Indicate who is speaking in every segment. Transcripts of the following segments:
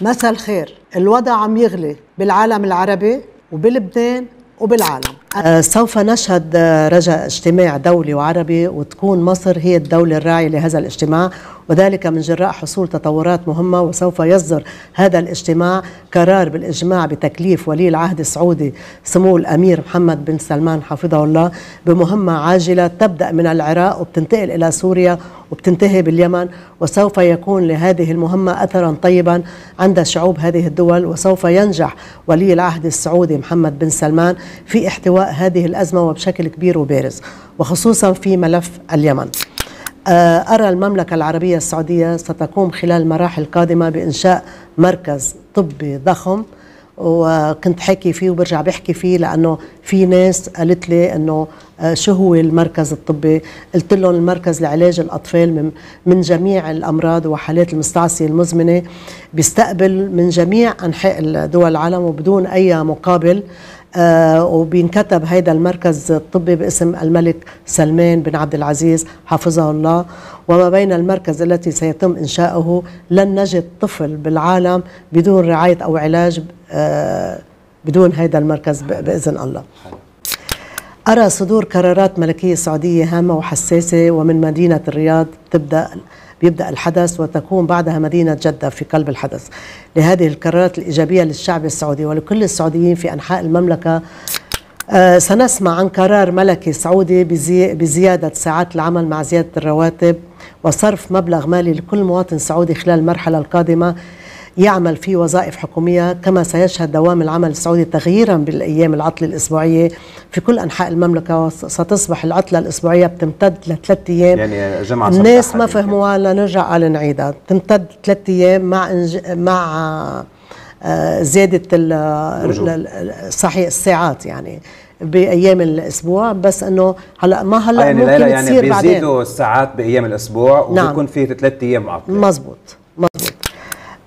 Speaker 1: مساء الخير الوضع عم يغلي بالعالم العربي وبلبنان وبالعالم أه، سوف نشهد رجاء اجتماع دولي وعربي وتكون مصر هي الدولة الراعية لهذا الاجتماع وذلك من جراء حصول تطورات مهمة وسوف يصدر هذا الاجتماع قرار بالإجماع بتكليف ولي العهد السعودي سمو الأمير محمد بن سلمان حفظه الله بمهمة عاجلة تبدأ من العراق وبتنتقل إلى سوريا وبتنتهي باليمن وسوف يكون لهذه المهمة أثرا طيبا عند شعوب هذه الدول وسوف ينجح ولي العهد السعودي محمد بن سلمان في احتواء هذه الأزمة وبشكل كبير وبارز وخصوصا في ملف اليمن آه، أرى المملكة العربية السعودية ستقوم خلال المراحل القادمة بإنشاء مركز طبي ضخم وكنت حاكي فيه وبرجع بحكي فيه لانه في ناس قالت لي انه آه، شو هو المركز الطبي قلت لهم المركز لعلاج الاطفال من, من جميع الامراض وحالات المستعصيه المزمنه بيستقبل من جميع انحاء دول العالم وبدون اي مقابل آه، وبينكتب هذا المركز الطبي باسم الملك سلمان بن عبد العزيز حفظه الله وما بين المركز التي سيتم إنشاؤه لن نجد طفل بالعالم بدون رعاية أو علاج آه، بدون هذا المركز بإذن الله أرى صدور قرارات ملكية سعودية هامة وحساسة ومن مدينة الرياض تبدأ بيبدأ الحدث وتكون بعدها مدينة جدة في قلب الحدث لهذه القرارات الإيجابية للشعب السعودي ولكل السعوديين في أنحاء المملكة آه سنسمع عن قرار ملكي سعودي بزي بزيادة ساعات العمل مع زيادة الرواتب وصرف مبلغ مالي لكل مواطن سعودي خلال المرحلة القادمة يعمل في وظائف حكومية كما سيشهد دوام العمل السعودي تغييرا بالأيام العطلة الأسبوعية في كل أنحاء المملكة ستصبح العطلة الأسبوعية بتمتد لثلاث أيام يعني جمعة الناس ما فهموها لنرجع على نعيدها تمتد ثلاث أيام مع إنج... مع آه، زيادة صحيح الساعات يعني بايام الاسبوع بس انه هلا ما هلا آه، يعني ممكن يعني تصير بعدين يعني بيزيدوا الساعات بايام الاسبوع وبكون نعم. في ثلاث ايام عطله مزبوط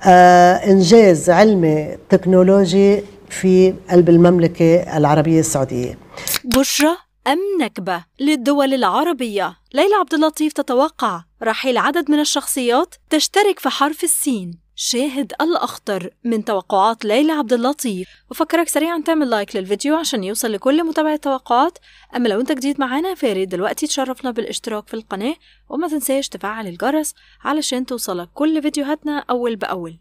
Speaker 1: آه، إنجاز علمي تكنولوجي في قلب المملكة العربية السعودية
Speaker 2: بشرة أم نكبة للدول العربية ليلى عبد اللطيف تتوقع رحيل عدد من الشخصيات تشترك في حرف السين شاهد الأخطر من توقعات ليلى عبد اللطيف وفكرك سريعا تعمل لايك للفيديو عشان يوصل لكل متابعي التوقعات أما لو أنت جديد معانا فاريد دلوقتي تشرفنا بالاشتراك في القناة وما تنساش تفعل الجرس علشان توصلك كل فيديوهاتنا أول بأول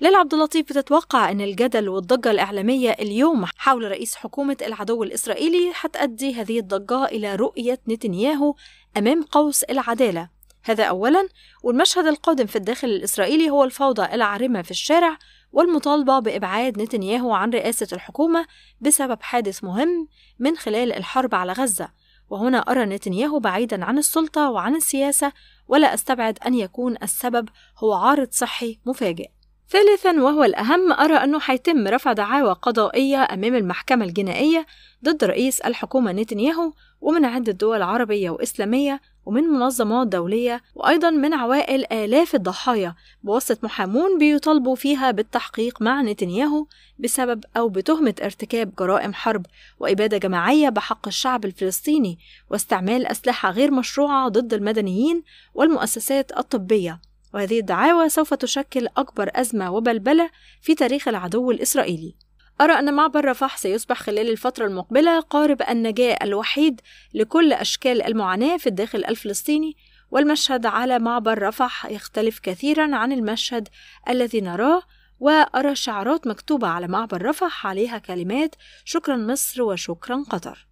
Speaker 2: ليلى عبد اللطيف بتتوقع أن الجدل والضجة الإعلامية اليوم حول رئيس حكومة العدو الإسرائيلي هتؤدي هذه الضجة إلى رؤية نتنياهو أمام قوس العدالة هذا أولا والمشهد القادم في الداخل الإسرائيلي هو الفوضى العارمة في الشارع والمطالبة بإبعاد نتنياهو عن رئاسة الحكومة بسبب حادث مهم من خلال الحرب على غزة وهنا أرى نتنياهو بعيدا عن السلطة وعن السياسة ولا أستبعد أن يكون السبب هو عارض صحي مفاجئ ثالثا وهو الأهم أرى أنه هيتم رفع دعاوى قضائية أمام المحكمة الجنائية ضد رئيس الحكومة نتنياهو ومن عدة دول عربية وإسلامية ومن منظمات دولية وأيضا من عوائل آلاف الضحايا بواسطة محامون بيطالبوا فيها بالتحقيق مع نتنياهو بسبب أو بتهمة ارتكاب جرائم حرب وإبادة جماعية بحق الشعب الفلسطيني واستعمال أسلحة غير مشروعة ضد المدنيين والمؤسسات الطبية وهذه الدعاوى سوف تشكل أكبر أزمة وبلبلة في تاريخ العدو الإسرائيلي أرى أن معبر رفح سيصبح خلال الفترة المقبلة قارب النجاة الوحيد لكل أشكال المعاناة في الداخل الفلسطيني والمشهد على معبر رفح يختلف كثيرا عن المشهد الذي نراه وأرى شعارات مكتوبة على معبر رفح عليها كلمات شكرا مصر وشكرا قطر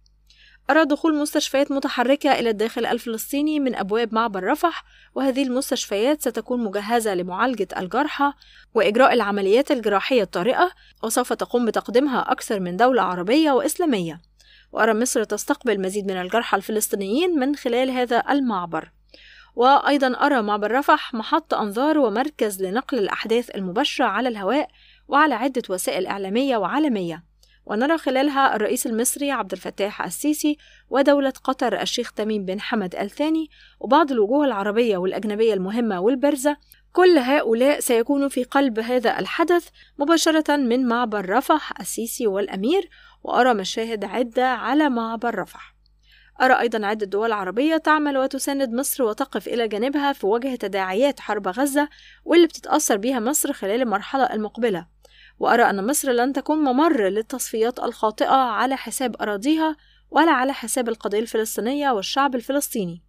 Speaker 2: أرى دخول مستشفيات متحركة إلى الداخل الفلسطيني من أبواب معبر رفح وهذه المستشفيات ستكون مجهزة لمعالجة الجرحى وإجراء العمليات الجراحية الطارئة وسوف تقوم بتقديمها أكثر من دولة عربية وإسلامية وأرى مصر تستقبل مزيد من الجرحى الفلسطينيين من خلال هذا المعبر وأيضا أرى معبر رفح محط أنظار ومركز لنقل الأحداث المباشرة على الهواء وعلى عدة وسائل إعلامية وعالمية ونرى خلالها الرئيس المصري عبد الفتاح السيسي ودولة قطر الشيخ تميم بن حمد الثاني وبعض الوجوه العربية والأجنبية المهمة والبارزة كل هؤلاء سيكونوا في قلب هذا الحدث مباشرة من معبر رفح السيسي والأمير وأرى مشاهد عدة على معبر رفح أرى أيضا عدة دول عربية تعمل وتساند مصر وتقف إلى جانبها في وجه تداعيات حرب غزة واللي بتتأثر بها مصر خلال المرحلة المقبلة وأرى أن مصر لن تكون ممر للتصفيات الخاطئة على حساب أراضيها ولا على حساب القضية الفلسطينية والشعب الفلسطيني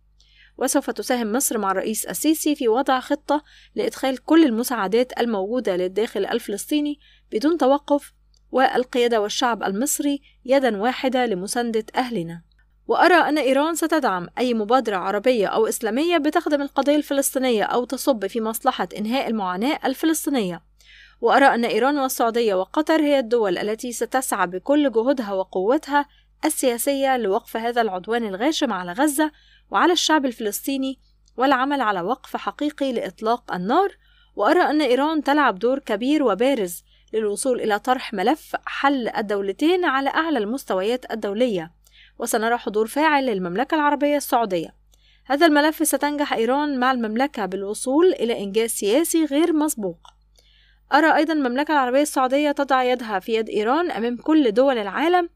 Speaker 2: وسوف تساهم مصر مع الرئيس السيسي في وضع خطة لإدخال كل المساعدات الموجودة للداخل الفلسطيني بدون توقف والقيادة والشعب المصري يدا واحدة لمساندة أهلنا وأرى أن إيران ستدعم أي مبادرة عربية أو إسلامية بتخدم القضية الفلسطينية أو تصب في مصلحة إنهاء المعاناة الفلسطينية وأرى أن إيران والسعودية وقطر هي الدول التي ستسعى بكل جهودها وقوتها السياسية لوقف هذا العدوان الغاشم على غزة وعلى الشعب الفلسطيني والعمل على وقف حقيقي لإطلاق النار وأرى أن إيران تلعب دور كبير وبارز للوصول إلى طرح ملف حل الدولتين على أعلى المستويات الدولية وسنرى حضور فاعل للمملكة العربية السعودية هذا الملف ستنجح إيران مع المملكة بالوصول إلى إنجاز سياسي غير مسبوق أرى أيضا المملكة العربية السعودية تضع يدها في يد إيران أمام كل دول العالم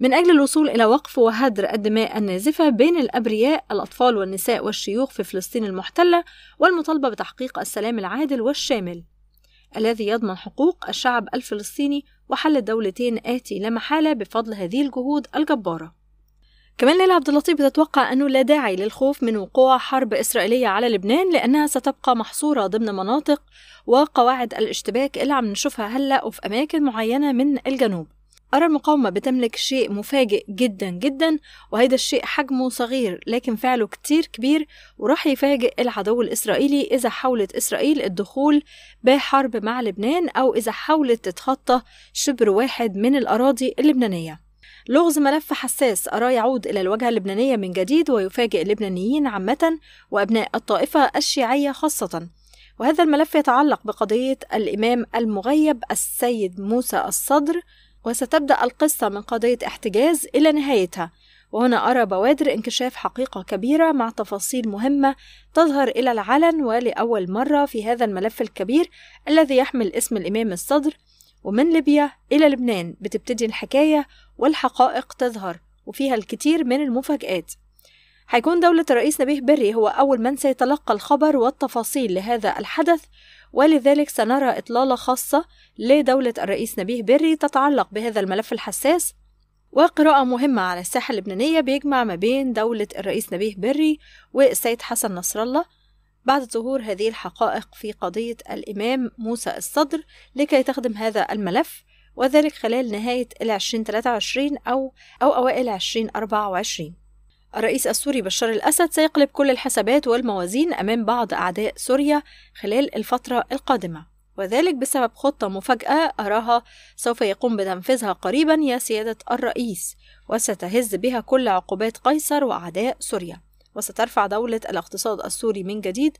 Speaker 2: من أجل الوصول إلى وقف وهدر الدماء النازفة بين الأبرياء الأطفال والنساء والشيوخ في فلسطين المحتلة والمطالبة بتحقيق السلام العادل والشامل الذي يضمن حقوق الشعب الفلسطيني وحل الدولتين آتي لا محالة بفضل هذه الجهود الجبارة كمان ليلى عبد اللطيف بتتوقع أنه لا داعي للخوف من وقوع حرب إسرائيلية على لبنان لأنها ستبقى محصورة ضمن مناطق وقواعد الاشتباك اللي عم نشوفها هلأ وفي أماكن معينة من الجنوب أرى المقاومة بتملك شيء مفاجئ جدا جدا وهذا الشيء حجمه صغير لكن فعله كتير كبير وراح يفاجئ العدو الإسرائيلي إذا حاولت إسرائيل الدخول بحرب مع لبنان أو إذا حاولت تتخطى شبر واحد من الأراضي اللبنانية لغز ملف حساس أرى يعود إلى الواجهة اللبنانية من جديد ويفاجئ اللبنانيين عامة وأبناء الطائفة الشيعية خاصة وهذا الملف يتعلق بقضية الإمام المغيب السيد موسى الصدر وستبدأ القصة من قضية احتجاز إلى نهايتها وهنا أرى بوادر انكشاف حقيقة كبيرة مع تفاصيل مهمة تظهر إلى العلن ولأول مرة في هذا الملف الكبير الذي يحمل اسم الإمام الصدر ومن ليبيا إلى لبنان بتبتدي الحكاية والحقائق تظهر وفيها الكثير من المفاجآت هيكون دولة الرئيس نبيه بري هو أول من سيتلقى الخبر والتفاصيل لهذا الحدث ولذلك سنرى إطلالة خاصة لدولة الرئيس نبيه بري تتعلق بهذا الملف الحساس وقراءة مهمة على الساحة اللبنانية بيجمع ما بين دولة الرئيس نبيه بري والسيد حسن نصر الله بعد ظهور هذه الحقائق في قضية الإمام موسى الصدر لكي تخدم هذا الملف وذلك خلال نهاية العشرين 2023 أو أو أوائل عشرين 2024 الرئيس السوري بشار الأسد سيقلب كل الحسابات والموازين أمام بعض أعداء سوريا خلال الفترة القادمة وذلك بسبب خطة مفاجأة أراها سوف يقوم بتنفيذها قريبا يا سيادة الرئيس وستهز بها كل عقوبات قيصر وأعداء سوريا وسترفع دولة الاقتصاد السوري من جديد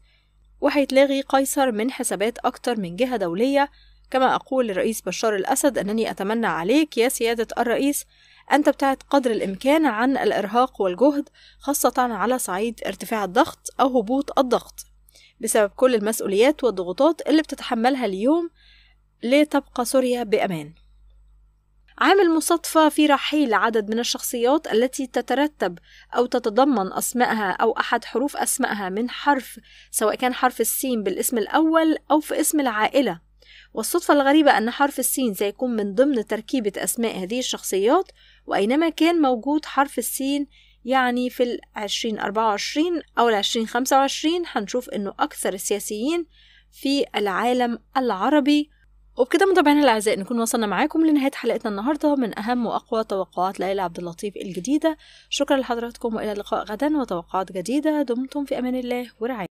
Speaker 2: وهيتلغي قيصر من حسابات أكتر من جهة دولية كما أقول للرئيس بشار الأسد أنني أتمنى عليك يا سيادة الرئيس أن تبتعد قدر الإمكان عن الإرهاق والجهد خاصة على صعيد ارتفاع الضغط أو هبوط الضغط بسبب كل المسؤوليات والضغوطات اللي بتتحملها اليوم لتبقى سوريا بأمان عامل مصادفة في رحيل عدد من الشخصيات التي تترتب أو تتضمن أسمائها أو أحد حروف أسمائها من حرف سواء كان حرف السين بالاسم الأول أو في اسم العائلة والصدفة الغريبة أن حرف السين سيكون من ضمن تركيبة أسماء هذه الشخصيات وأينما كان موجود حرف السين يعني في العشرين أربعة وعشرين أو العشرين خمسة وعشرين هنشوف أنه أكثر السياسيين في العالم العربي وبكده متابعينا الاعزاء نكون وصلنا معاكم لنهايه حلقتنا النهارده من اهم واقوى توقعات ليلى عبد اللطيف الجديده شكرا لحضراتكم والى اللقاء غدا وتوقعات جديده دمتم في امان الله ورعايه